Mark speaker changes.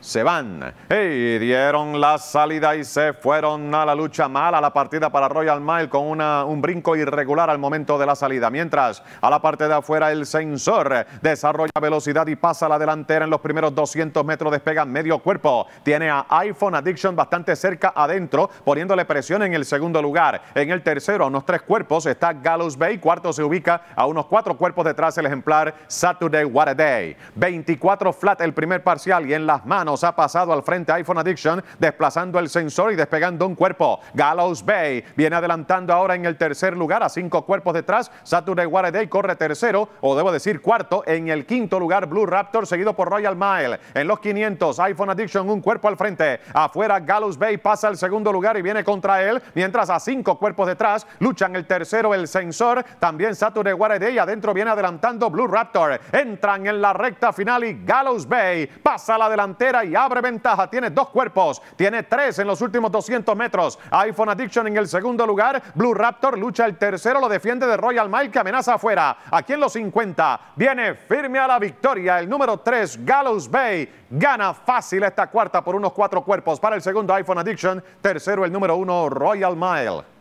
Speaker 1: se van. Y dieron la salida y se fueron a la lucha mala. La partida para Royal Mile con un brinco irregular al momento de la salida. Mientras a la parte de afuera el sensor desarrolla velocidad y pasa a la delantera en los primeros 200 metros. Despega medio cuerpo. Tiene a iPhone Addiction bastante cerca adentro, poniéndole presión en el segundo lugar. En el tercero, a unos tres cuerpos, está Gallows Bay. Cuarto se ubica a unos cuatro cuerpos detrás el ejemplar Saturday What a Day. 24 flat el primer parcial y en las manos nos ha pasado al frente iPhone Addiction, desplazando el sensor y despegando un cuerpo. Gallows Bay viene adelantando ahora en el tercer lugar a cinco cuerpos detrás. Saturday Day corre tercero, o debo decir cuarto. En el quinto lugar, Blue Raptor, seguido por Royal Mile. En los 500, iPhone Addiction, un cuerpo al frente. Afuera, Gallows Bay pasa al segundo lugar y viene contra él, mientras a cinco cuerpos detrás luchan el tercero, el sensor. También Saturday Waraday adentro viene adelantando Blue Raptor. Entran en la recta final y Gallows Bay pasa a la delantera y abre ventaja. Tiene dos cuerpos. Tiene tres en los últimos 200 metros. iPhone Addiction en el segundo lugar. Blue Raptor lucha el tercero. Lo defiende de Royal Mile que amenaza afuera. Aquí en los 50 viene firme a la victoria. El número 3, Gallows Bay, gana fácil esta cuarta por unos cuatro cuerpos para el segundo iPhone Addiction. Tercero el número uno, Royal Mile.